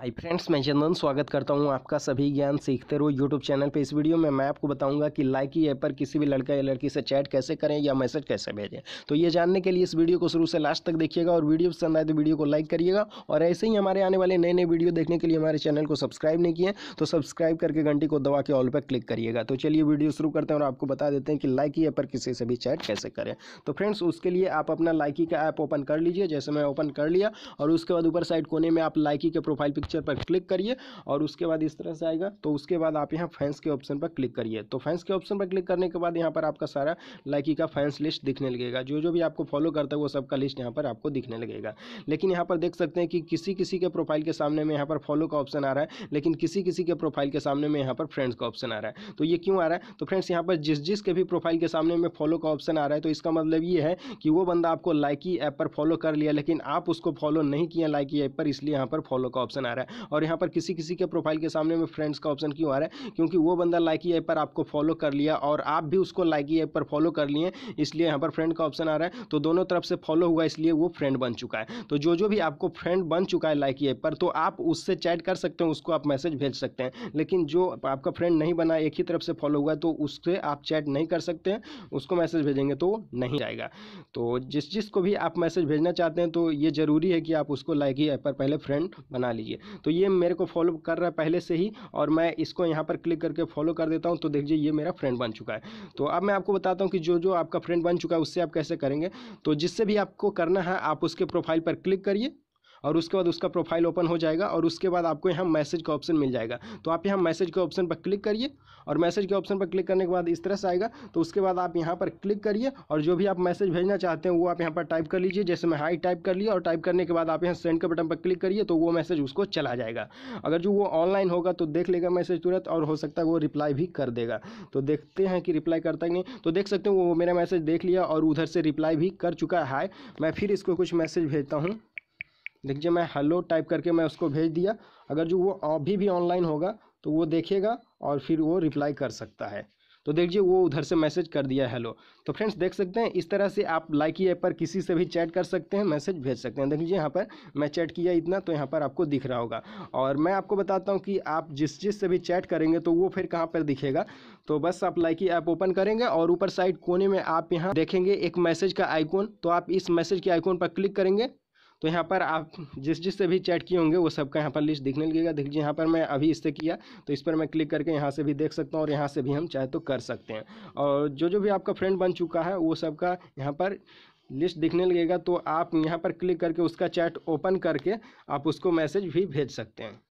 hi friends मैं चंदन स्वागत करता हूं आपका सभी ज्ञान सीखते रहो यूट्यूब चैनल पे इस वीडियो में मैं आपको बताऊंगा कि लाइकी ऐप पर किसी भी लड़का या लड़की से चैट कैसे करें या मैसेज कैसे भेजें तो ये जानने के लिए इस वीडियो को शुरू से लास्ट तक देखिएगा और वीडियो पसंद आए तो वीडियो को लाइक करिएगा और ऐसे ही हमारे आने वाले नए नए वीडियो देखने के लिए हमारे चैनल को सब्सक्राइब नहीं किए तो सब्सक्राइब करके घंटी को दबा के ऑल पर क्लिक करिएगा तो चलिए वीडियो शुरू करते हैं और आपको बता देते हैं कि लाइकी ऐप पर किसी से भी चैट कैसे करें तो फ्रेंड्स उसके लिए आप अपना लाइकी का ऐप ओपन कर लीजिए जैसे मैं ओपन कर लिया और उसके बाद ऊपर साइड कोने में आप लाइकी के प्रोफाइल पर ऑप्शन पर क्लिक करिए और उसके बाद इस तरह से आएगा तो उसके बाद आप यहाँ फैंस के ऑप्शन पर क्लिक करिए तो फैंस के ऑप्शन पर क्लिक करने के बाद यहाँ पर आपका सारा लाइकी का फैंस लिस्ट दिखने लगेगा जो जो भी आपको फॉलो करता है वो सबका लिस्ट यहाँ पर आपको दिखने लगेगा लेकिन यहाँ पर देख सकते हैं कि किसी किसी के प्रोफाइल के सामने में यहाँ पर फॉलो का ऑप्शन आ रहा है लेकिन किसी किसी के प्रोफाइल के सामने में यहाँ पर फ्रेंड्स का ऑप्शन आ रहा है तो ये क्यों आ रहा है तो फ्रेंड्स यहाँ पर जिस जिस के भी प्रोफाइल के सामने में फॉलो का ऑप्शन आ रहा है तो इसका मतलब ये है कि वो बंदा आपको लाइकी ऐप पर फॉलो कर लिया लेकिन आप उसको फॉलो नहीं किया लाइकी ऐप पर इसलिए यहाँ पर फॉलो का ऑप्शन आ रहा है रहा है और यहाँ पर किसी किसी के प्रोफाइल के सामने में फ्रेंड्स का ऑप्शन क्यों आ रहा है क्योंकि वो बंदा लाइकी ऐप पर आपको फॉलो कर लिया और आप भी उसको लाइकी ऐप पर फॉलो कर लिए इसलिए यहाँ पर फ्रेंड का ऑप्शन आ रहा है तो दोनों तरफ से फॉलो हुआ इसलिए वो फ्रेंड बन चुका है तो जो जो भी आपको फ्रेंड बन चुका है लाइकी ऐप पर तो आप उससे चैट कर सकते हैं उसको आप मैसेज भेज सकते हैं लेकिन जो आपका फ्रेंड नहीं बना एक ही तरफ से फॉलो हुआ तो उससे आप चैट नहीं कर सकते हैं उसको मैसेज भेजेंगे तो नहीं जाएगा तो जिस जिस को भी आप मैसेज भेजना चाहते हैं तो ये ज़रूरी है कि आप उसको लाइकी ऐप पर पहले फ्रेंड बना लीजिए तो ये मेरे को फॉलो कर रहा है पहले से ही और मैं इसको यहाँ पर क्लिक करके फॉलो कर देता हूँ तो देखिए ये मेरा फ्रेंड बन चुका है तो अब मैं आपको बताता हूँ कि जो जो आपका फ्रेंड बन चुका है उससे आप कैसे करेंगे तो जिससे भी आपको करना है आप उसके प्रोफाइल पर क्लिक करिए और उसके बाद उसका प्रोफाइल ओपन हो जाएगा और उसके बाद आपको यहाँ मैसेज का ऑप्शन मिल जाएगा तो आप यहाँ मैसेज के ऑप्शन पर क्लिक करिए और मैसेज के ऑप्शन पर क्लिक करने के बाद इस तरह से आएगा तो उसके बाद आप यहाँ पर क्लिक करिए और जो भी आप मैसेज भेजना चाहते हैं वो आप यहाँ पर टाइप कर लीजिए जैसे मैं हाई टाइप कर लिया और टाइप करने के बाद आप यहाँ सेंड के बटन पर क्लिक करिए तो वो मैसेज उसको चला जाएगा अगर जो वो ऑनलाइन होगा तो देख लेगा मैसेज तुरंत और हो सकता है वो रिप्लाई भी कर देगा तो देखते हैं कि रिप्लाई करता ही नहीं तो देख सकते हो वो मेरा मैसेज देख लिया और उधर से रिप्लाई भी कर चुका है मैं फिर इसको कुछ मैसेज भेजता हूँ देखिए मैं हेलो टाइप करके मैं उसको भेज दिया अगर जो वो अभी भी ऑनलाइन होगा तो वो देखेगा और फिर वो रिप्लाई कर सकता है तो देखिए वो उधर से मैसेज कर दिया हेलो तो फ्रेंड्स देख सकते हैं इस तरह से आप लाइकी ऐप पर किसी से भी चैट कर सकते हैं मैसेज भेज सकते हैं देख लीजिए यहाँ पर मैं चैट किया इतना तो यहाँ पर आपको दिख रहा होगा और मैं आपको बताता हूँ कि आप जिस जिस से भी चैट करेंगे तो वो फिर कहाँ पर दिखेगा तो बस आप लाइकी ऐप ओपन करेंगे और ऊपर साइड कोने में आप यहाँ देखेंगे एक मैसेज का आइकोन तो आप इस मैसेज के आइकोन पर क्लिक करेंगे तो यहाँ पर आप जिस जिस से भी चैट किए होंगे वो सबका यहाँ पर लिस्ट दिखने लगेगा लीजिए यहाँ पर मैं अभी इससे किया तो इस पर मैं क्लिक करके यहाँ से भी देख सकता हूँ और यहाँ से भी हम चाहे तो कर सकते हैं और जो जो भी आपका फ्रेंड बन चुका है वो सबका यहाँ पर लिस्ट दिखने लगेगा तो आप यहाँ पर क्लिक करके उसका चैट ओपन करके आप उसको मैसेज भी भेज सकते हैं